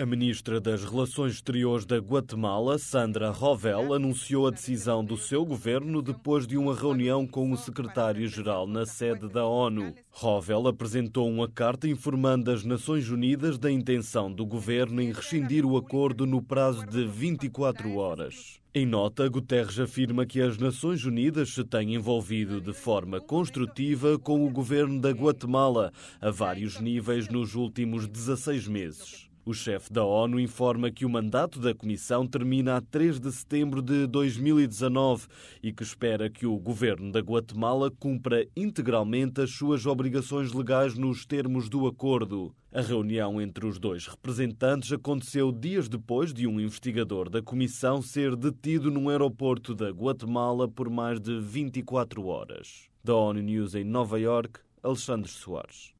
A ministra das Relações Exteriores da Guatemala, Sandra Rovel, anunciou a decisão do seu governo depois de uma reunião com o secretário-geral na sede da ONU. Rovel apresentou uma carta informando as Nações Unidas da intenção do governo em rescindir o acordo no prazo de 24 horas. Em nota, Guterres afirma que as Nações Unidas se têm envolvido de forma construtiva com o governo da Guatemala a vários níveis nos últimos 16 meses. O chefe da ONU informa que o mandato da Comissão termina a 3 de setembro de 2019 e que espera que o governo da Guatemala cumpra integralmente as suas obrigações legais nos termos do acordo. A reunião entre os dois representantes aconteceu dias depois de um investigador da Comissão ser detido num aeroporto da Guatemala por mais de 24 horas. Da ONU News em Nova York, Alexandre Soares.